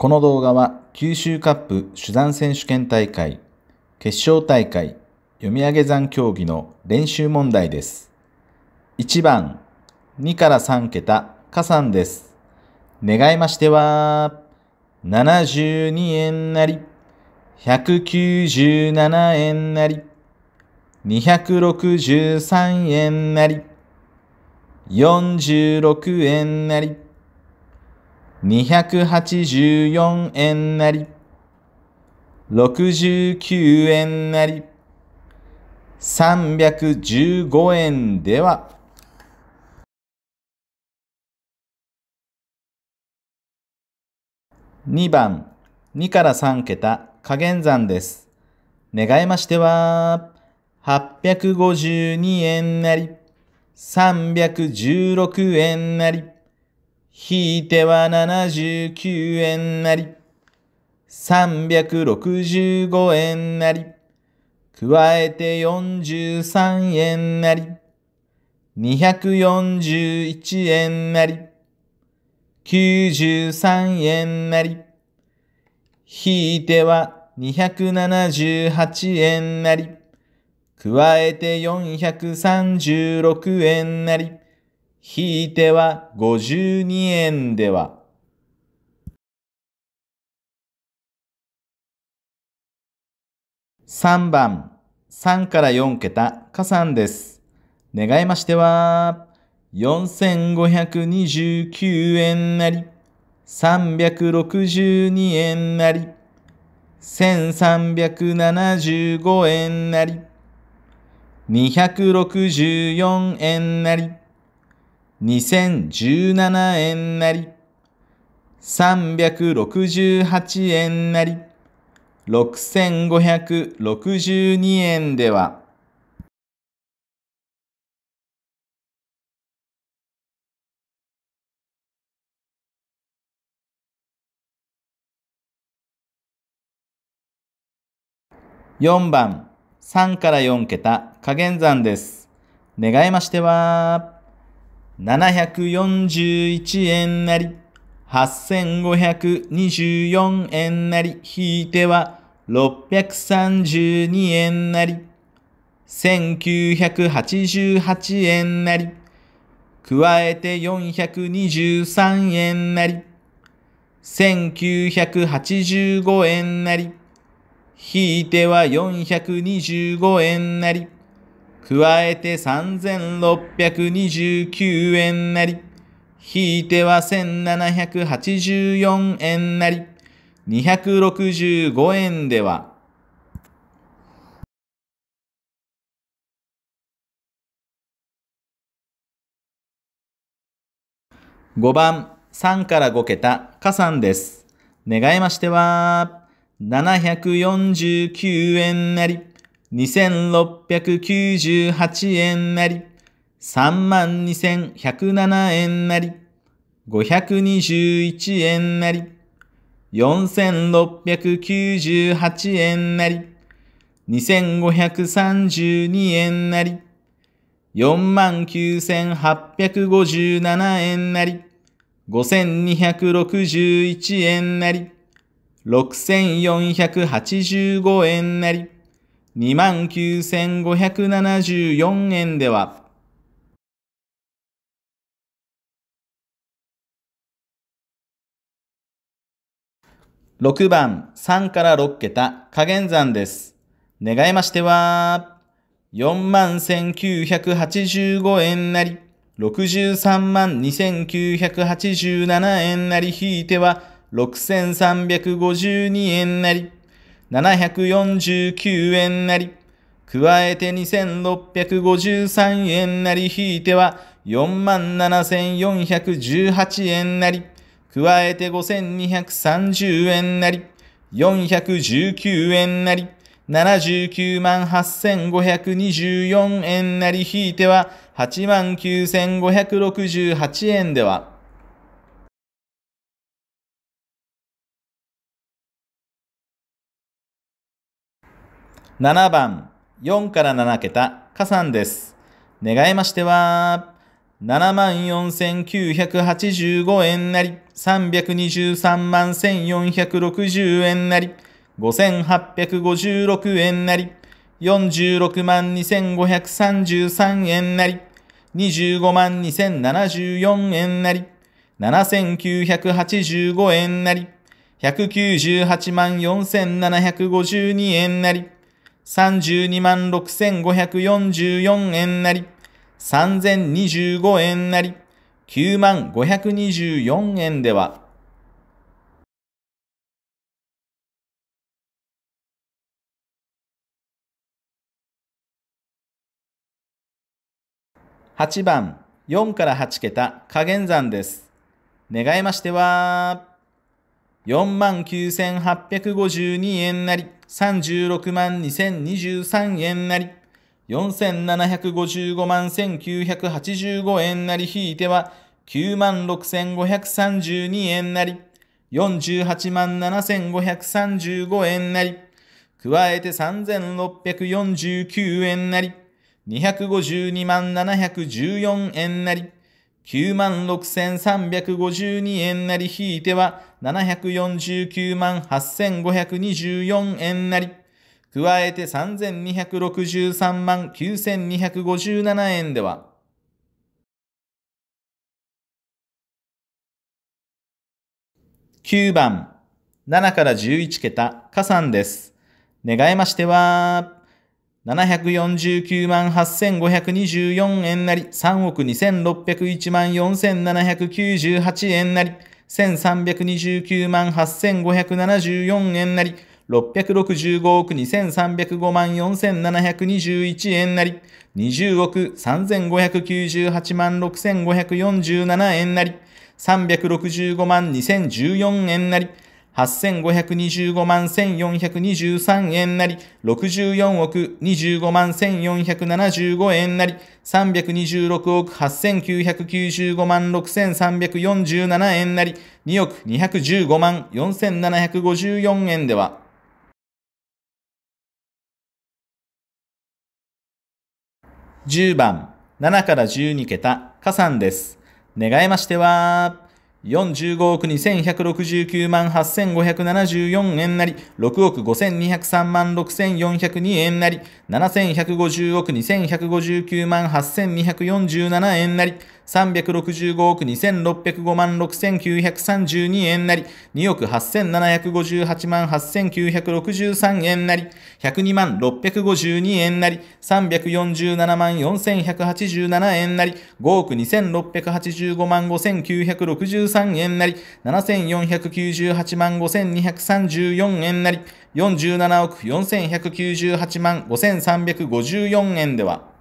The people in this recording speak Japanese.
この動画は九州カップ手段選手権大会決勝大会読み上げ算競技の練習問題です。1番2から3桁加算です。願いましては、72円なり、197円なり、263円なり、46円なり、284円なり、69円なり、315円では、2番、2から3桁、加減算です。願いましては、852円なり、316円なり、引いては79円なり、365円なり、加えて43円なり、241円なり、93円なり。引いては278円なり。加えて436円なり。引いては52円では。3番、3から4桁加算です。願いましては、4529円なり、362円なり、1375円なり、264円なり、2017円なり、368円なり、6562円では、4番、3から4桁、加減算です。願いましては、741円なり、8524円なり、引いては632円なり、1988円なり、加えて423円なり、1985円なり、引いては425円なり、加えて3629円なり、引いては1784円なり、265円では、5番3から5桁加算です。願いましては、749円なり、2698円なり、32107円なり、521円なり、4698円なり、2532円なり、49,857円なり、5,261円なり、6485円なり29,574円では、6番3から6桁加減算です。願いましては、41,985円なり、63 2987円なり引いては6352円なり、749円なり、加えて2653円なり引いては47,418円なり、加えて5,230円なり、419円なり、79 8524円なり引いては89,568円では、7番、4から7桁、加算です。願いましては、74,985円なり、323 1,460円なり、5,856円なり、46 2,533円なり、25 2,074円なり、7,985円なり、198 4,752円なり、32万6544円なり、3025円なり、9万524円では、8番、4から8桁、加減算です。願いましては、4万9852円なり、36万2023円なり、4755万1985円なり引いては、9万6532円なり、48万7535円なり、加えて3649円なり、252万714円なり、9万6352円なり引いては749万8524円なり、加えて3263万9257円では、9番、7から11桁、加算です。願いましては、749万8524円なり、3億2601万4798円なり、1329万8574円なり、665億2305万4721円なり、20億3598万6547円なり、365万2014円なり、8525万1423円なり、64億25万1475円なり、326億8995万6347円なり、2億215万4754円では、10番、7から12桁、加算です。願いましては、45億2169万8574円なり、6億5203万6402円なり、7150億2159万8247円なり、365億2605万6932円なり、2億8758万8963円なり、102万652円なり、347万4187円なり、5億2685万5963円なり、7498万5234円なり、47億4198万5354円では、